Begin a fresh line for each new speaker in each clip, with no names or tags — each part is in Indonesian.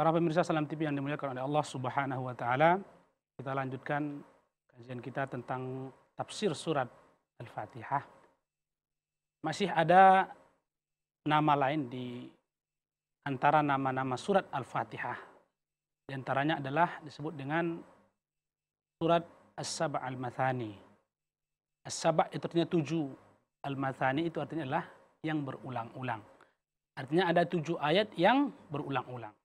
Para pemirsa Salam TV yang dimuliakan oleh Allah Subhanahu wa taala, kita lanjutkan kajian kita tentang tafsir surat Al-Fatihah. Masih ada nama lain di antara nama-nama surat Al-Fatihah. Di antaranya adalah disebut dengan surat As-Saba' Al-Mathani. As-Saba' itu artinya tujuh. Al-Mathani itu artinya adalah yang berulang-ulang. Artinya ada tujuh ayat yang berulang-ulang.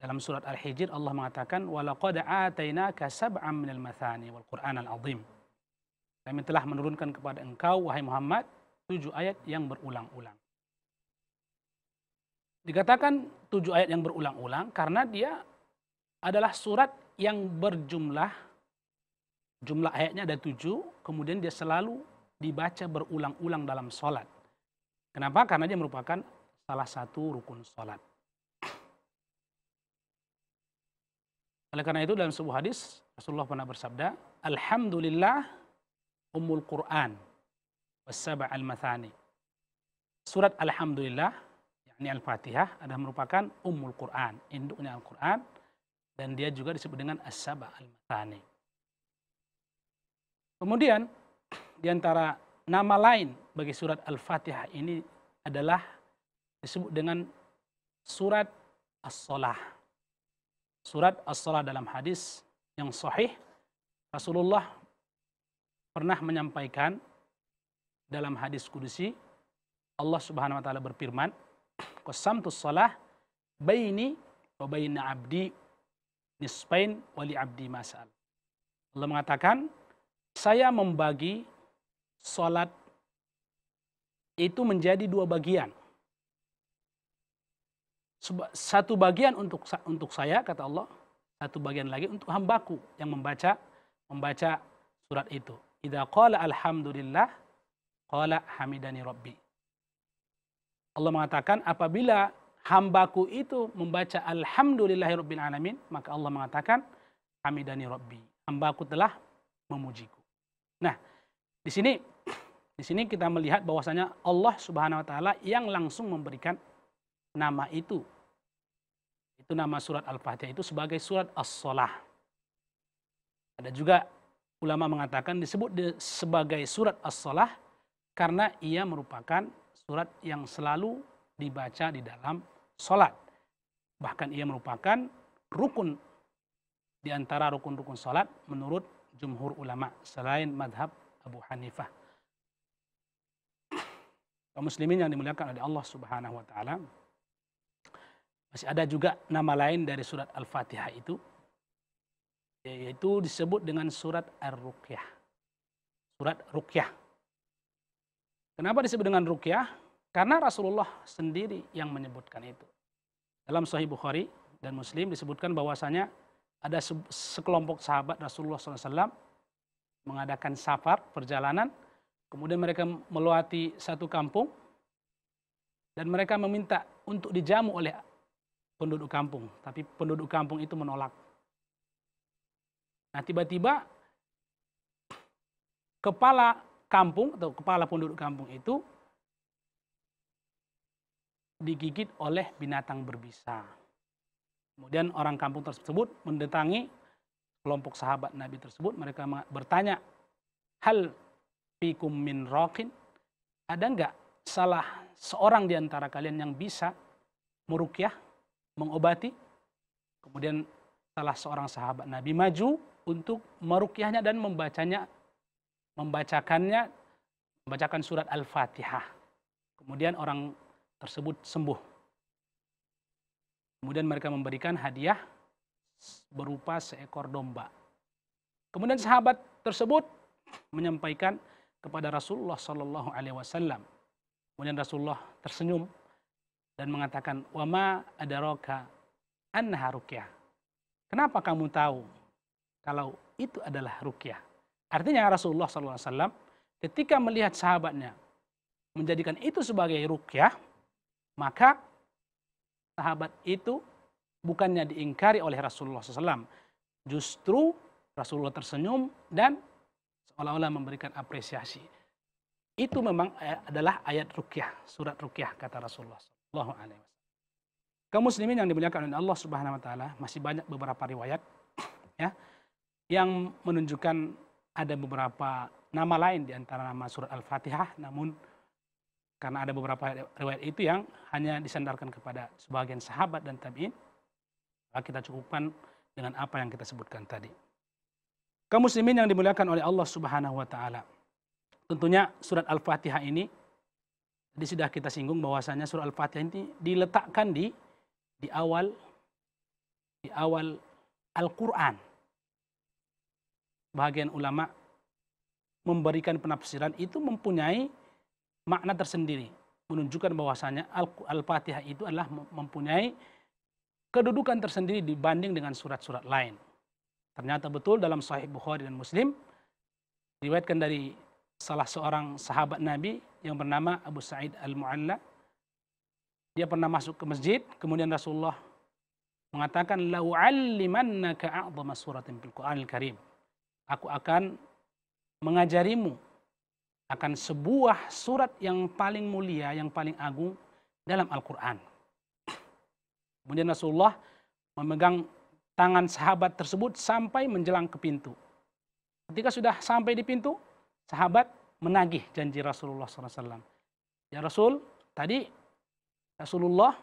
Dalam surat Al-Hijr Allah mengatakan walaqad atainaka sab'an minal mathani wal Qur'anal azim. Kami telah menurunkan kepada engkau wahai Muhammad tujuh ayat yang berulang-ulang. Dikatakan tujuh ayat yang berulang-ulang karena dia adalah surat yang berjumlah jumlah ayatnya ada tujuh kemudian dia selalu dibaca berulang-ulang dalam sholat. Kenapa? Karena dia merupakan salah satu rukun sholat. Oleh karena itu dalam sebuah hadis Rasulullah pernah bersabda, Alhamdulillah umul Quran Wasaba al Mathani. Surat Alhamdulillah, yakni Al-Fatihah, adalah merupakan umul Quran, induknya Al-Quran, dan dia juga disebut dengan As-Saba Al-Mathani. Kemudian, di antara nama lain bagi surat Al-Fatihah ini adalah disebut dengan surat As-Solah surat as-salah dalam hadis yang sahih Rasulullah pernah menyampaikan dalam hadis kudusi Allah Subhanahu wa taala berfirman qasamtus salah baini wa baina abdi nispain wali abdi masal Allah mengatakan saya membagi salat itu menjadi dua bagian satu bagian untuk untuk saya kata Allah, satu bagian lagi untuk hambaku yang membaca membaca surat itu. Idza qala alhamdulillah qala hamidani rabbi. Allah mengatakan apabila hambaku itu membaca alhamdulillahi rabbil alamin, maka Allah mengatakan hamidani rabbi. Hambaku telah memujiku. Nah, di sini di sini kita melihat bahwasanya Allah Subhanahu wa taala yang langsung memberikan nama itu. Itu nama surat Al-Fatihah itu sebagai surat as solah Ada juga ulama mengatakan disebut sebagai surat as solah karena ia merupakan surat yang selalu dibaca di dalam sholat. Bahkan ia merupakan rukun di antara rukun-rukun sholat menurut jumhur ulama selain madhab Abu Hanifah. Kaum muslimin yang dimuliakan oleh Allah Subhanahu wa taala, masih ada juga nama lain dari surat Al-Fatihah itu. Yaitu disebut dengan surat Ar-Ruqyah. Surat Ruqyah. Kenapa disebut dengan Ruqyah? Karena Rasulullah sendiri yang menyebutkan itu. Dalam Sahih Bukhari dan Muslim disebutkan bahwasanya ada sekelompok sahabat Rasulullah SAW mengadakan safar, perjalanan. Kemudian mereka meluati satu kampung. Dan mereka meminta untuk dijamu oleh penduduk kampung, tapi penduduk kampung itu menolak. Nah, tiba-tiba kepala kampung atau kepala penduduk kampung itu digigit oleh binatang berbisa. Kemudian orang kampung tersebut mendatangi kelompok sahabat Nabi tersebut, mereka bertanya, "Hal fikum min rokin Ada nggak salah seorang di antara kalian yang bisa merukyah mengobati. Kemudian salah seorang sahabat Nabi maju untuk merukyahnya dan membacanya, membacakannya, membacakan surat Al-Fatihah. Kemudian orang tersebut sembuh. Kemudian mereka memberikan hadiah berupa seekor domba. Kemudian sahabat tersebut menyampaikan kepada Rasulullah Shallallahu Alaihi Wasallam. Kemudian Rasulullah tersenyum dan mengatakan wama ada roka anha rukyah. Kenapa kamu tahu kalau itu adalah rukyah? Artinya Rasulullah SAW ketika melihat sahabatnya menjadikan itu sebagai rukyah, maka sahabat itu bukannya diingkari oleh Rasulullah SAW. Justru Rasulullah tersenyum dan seolah-olah memberikan apresiasi. Itu memang eh, adalah ayat rukyah, surat rukyah kata Rasulullah. Allahu alaihi Kaum muslimin yang dimuliakan oleh Allah Subhanahu wa taala, masih banyak beberapa riwayat ya yang menunjukkan ada beberapa nama lain di antara nama surat Al-Fatihah namun karena ada beberapa riwayat itu yang hanya disandarkan kepada sebagian sahabat dan tabi'in kita cukupkan dengan apa yang kita sebutkan tadi. Kaum muslimin yang dimuliakan oleh Allah Subhanahu wa taala. Tentunya surat Al-Fatihah ini Tadi sudah kita singgung bahwasanya surah Al-Fatihah ini diletakkan di di awal di awal Al-Qur'an. Bagian ulama memberikan penafsiran itu mempunyai makna tersendiri, menunjukkan bahwasanya Al-Fatihah itu adalah mempunyai kedudukan tersendiri dibanding dengan surat-surat lain. Ternyata betul dalam Sahih Bukhari dan Muslim diriwayatkan dari salah seorang sahabat Nabi yang bernama Abu Sa'id Al-Mu'alla. Dia pernah masuk ke masjid, kemudian Rasulullah mengatakan لَوْعَلِّمَنَّكَ أَعْضَمَ سُورَةٍ فِي الْقُعَانِ Karim. Aku akan mengajarimu akan sebuah surat yang paling mulia, yang paling agung dalam Al-Qur'an. Kemudian Rasulullah memegang tangan sahabat tersebut sampai menjelang ke pintu. Ketika sudah sampai di pintu, sahabat menagih janji Rasulullah SAW. Ya Rasul, tadi Rasulullah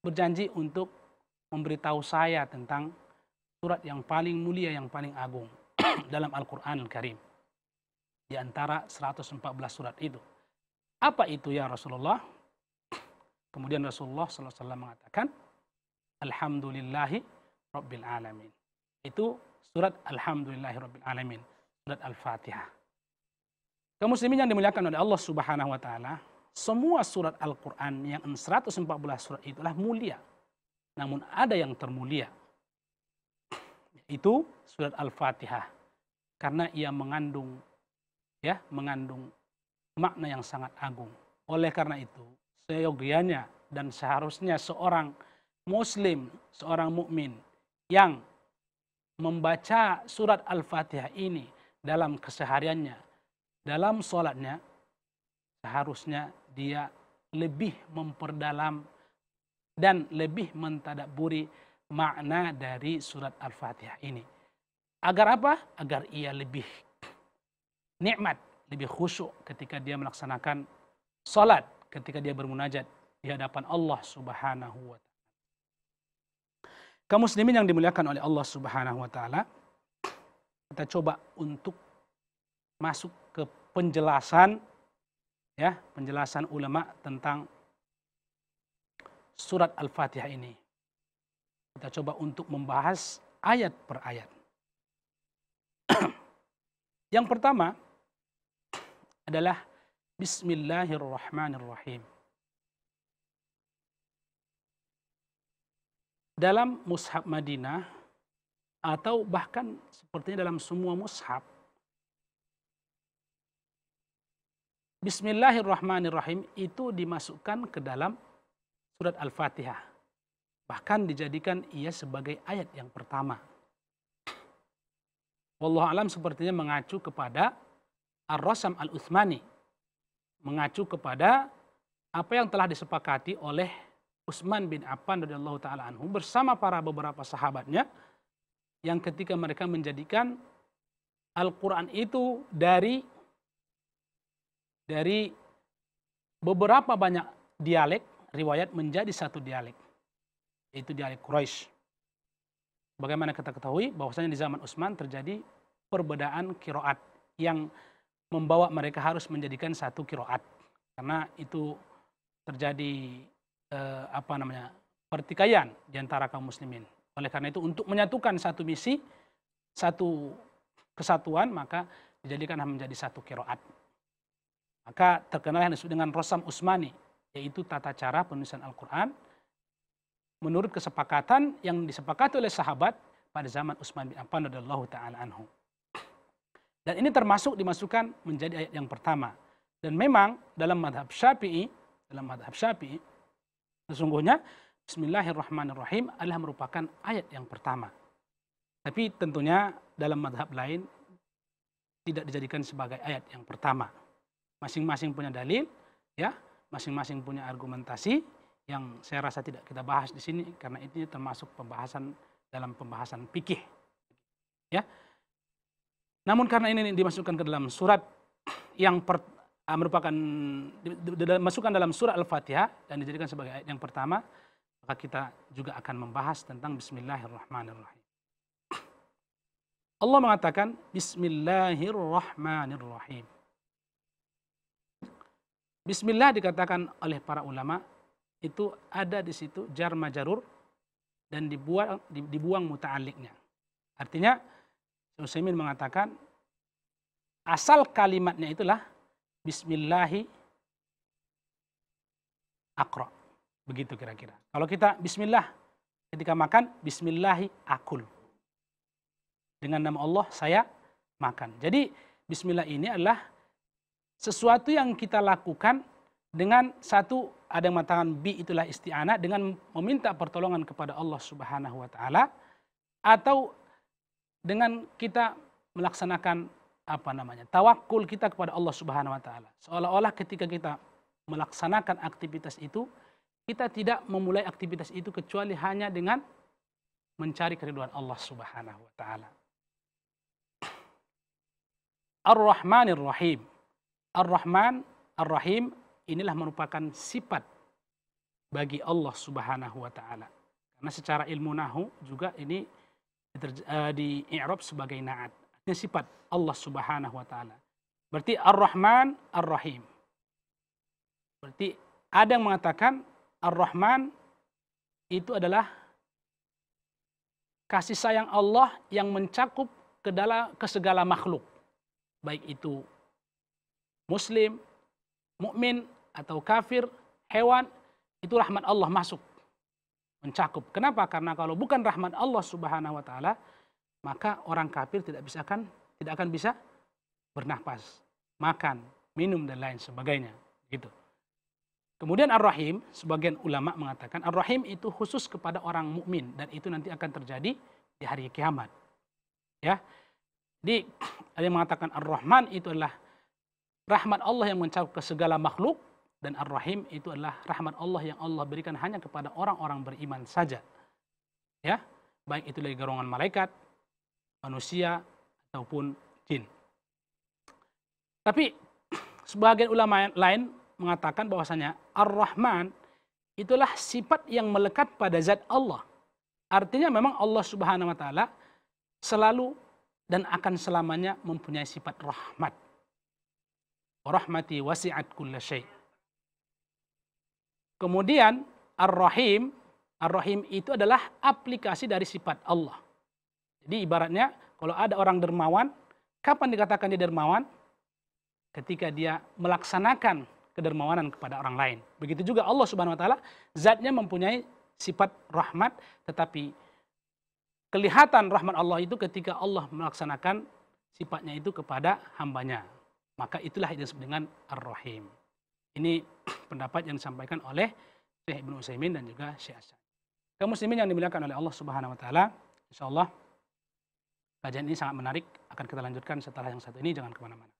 berjanji untuk memberitahu saya tentang surat yang paling mulia, yang paling agung dalam Al-Quran Al-Karim. Di antara 114 surat itu. Apa itu ya Rasulullah? Kemudian Rasulullah SAW mengatakan, Alhamdulillahi Rabbil Alamin. Itu surat Alhamdulillahi Rabbil Alamin. Surat Al-Fatihah. Kaum muslimin yang dimuliakan oleh Allah Subhanahu wa taala, semua surat Al-Qur'an yang 114 surat itulah mulia. Namun ada yang termulia. itu surat Al-Fatihah. Karena ia mengandung ya, mengandung makna yang sangat agung. Oleh karena itu, seyogianya dan seharusnya seorang muslim, seorang mukmin yang membaca surat Al-Fatihah ini dalam kesehariannya dalam sholatnya seharusnya dia lebih memperdalam dan lebih mentadaburi makna dari surat Al-Fatihah ini. Agar apa? Agar ia lebih nikmat, lebih khusyuk ketika dia melaksanakan salat, ketika dia bermunajat di hadapan Allah Subhanahu wa taala. Kaum muslimin yang dimuliakan oleh Allah Subhanahu wa taala, kita coba untuk masuk penjelasan ya, penjelasan ulama tentang surat Al-Fatihah ini. Kita coba untuk membahas ayat per ayat. Yang pertama adalah Bismillahirrahmanirrahim. Dalam mushaf Madinah atau bahkan sepertinya dalam semua mushaf Bismillahirrahmanirrahim itu dimasukkan ke dalam surat Al-Fatihah. Bahkan dijadikan ia sebagai ayat yang pertama. Wallahu alam sepertinya mengacu kepada Ar-Rasam Al-Utsmani. Mengacu kepada apa yang telah disepakati oleh Utsman bin Affan radhiyallahu taala anhu bersama para beberapa sahabatnya yang ketika mereka menjadikan Al-Qur'an itu dari dari beberapa banyak dialek riwayat menjadi satu dialek yaitu dialek Quraisy. Bagaimana kita ketahui bahwasanya di zaman Utsman terjadi perbedaan kiroat yang membawa mereka harus menjadikan satu kiroat karena itu terjadi eh, apa namanya pertikaian di antara kaum muslimin. Oleh karena itu untuk menyatukan satu misi, satu kesatuan maka dijadikan menjadi satu kiroat. Maka terkenal yang disebut dengan Rosam Usmani, yaitu tata cara penulisan Al-Quran menurut kesepakatan yang disepakati oleh sahabat pada zaman Utsman bin Affan radhiyallahu taala anhu. Dan ini termasuk dimasukkan menjadi ayat yang pertama. Dan memang dalam madhab Syafi'i, dalam madhab Syafi'i, sesungguhnya Bismillahirrahmanirrahim adalah merupakan ayat yang pertama. Tapi tentunya dalam madhab lain tidak dijadikan sebagai ayat yang pertama masing-masing punya dalil, ya, masing-masing punya argumentasi yang saya rasa tidak kita bahas di sini karena ini termasuk pembahasan dalam pembahasan fikih. Ya. Namun karena ini dimasukkan ke dalam surat yang per, ah, merupakan dimasukkan dalam surat Al-Fatihah dan dijadikan sebagai ayat yang pertama, maka kita juga akan membahas tentang bismillahirrahmanirrahim. Allah mengatakan bismillahirrahmanirrahim. Bismillah dikatakan oleh para ulama itu ada di situ jar majarur dan dibuang dibuang muta'alliqnya. Artinya Utsaimin mengatakan asal kalimatnya itulah bismillahi akro. Begitu kira-kira. Kalau kita bismillah ketika makan bismillahi akul. Dengan nama Allah saya makan. Jadi bismillah ini adalah sesuatu yang kita lakukan dengan satu ada yang mengatakan bi itulah isti'anah dengan meminta pertolongan kepada Allah Subhanahu wa taala atau dengan kita melaksanakan apa namanya tawakul kita kepada Allah Subhanahu wa taala seolah-olah ketika kita melaksanakan aktivitas itu kita tidak memulai aktivitas itu kecuali hanya dengan mencari keriduan Allah Subhanahu wa taala Ar-Rahmanir Rahim Ar-Rahman, Ar-Rahim inilah merupakan sifat bagi Allah Subhanahu wa taala. Karena secara ilmu nahu juga ini eh, di i'rab sebagai na'at. artinya sifat Allah Subhanahu wa taala. Berarti Ar-Rahman, Ar-Rahim. Berarti ada yang mengatakan Ar-Rahman itu adalah kasih sayang Allah yang mencakup ke dalam ke segala makhluk. Baik itu muslim, mukmin atau kafir, hewan, itu rahmat Allah masuk. Mencakup. Kenapa? Karena kalau bukan rahmat Allah Subhanahu wa taala, maka orang kafir tidak bisa kan tidak akan bisa bernapas, makan, minum dan lain sebagainya, gitu. Kemudian Ar-Rahim, sebagian ulama mengatakan Ar-Rahim itu khusus kepada orang mukmin dan itu nanti akan terjadi di hari kiamat. Ya. Jadi ada yang mengatakan Ar-Rahman itu adalah rahmat Allah yang mencakup ke segala makhluk dan Ar-Rahim itu adalah rahmat Allah yang Allah berikan hanya kepada orang-orang beriman saja. Ya, baik itu dari golongan malaikat, manusia ataupun jin. Tapi sebagian ulama lain mengatakan bahwasanya Ar-Rahman itulah sifat yang melekat pada zat Allah. Artinya memang Allah Subhanahu wa taala selalu dan akan selamanya mempunyai sifat rahmat rahmati wasi'at kulla syai. Kemudian Ar-Rahim, Ar-Rahim itu adalah aplikasi dari sifat Allah. Jadi ibaratnya kalau ada orang dermawan, kapan dikatakan dia dermawan? Ketika dia melaksanakan kedermawanan kepada orang lain. Begitu juga Allah Subhanahu wa taala zatnya mempunyai sifat rahmat tetapi kelihatan rahmat Allah itu ketika Allah melaksanakan sifatnya itu kepada hambanya. Maka itulah yang disebut dengan Ar-Rahim. Ini pendapat yang disampaikan oleh Syekh Ibnu Utsaimin dan juga Syekh Hasan. Kaum muslimin yang dimuliakan oleh Allah Subhanahu wa taala, insyaallah kajian ini sangat menarik akan kita lanjutkan setelah yang satu ini jangan kemana mana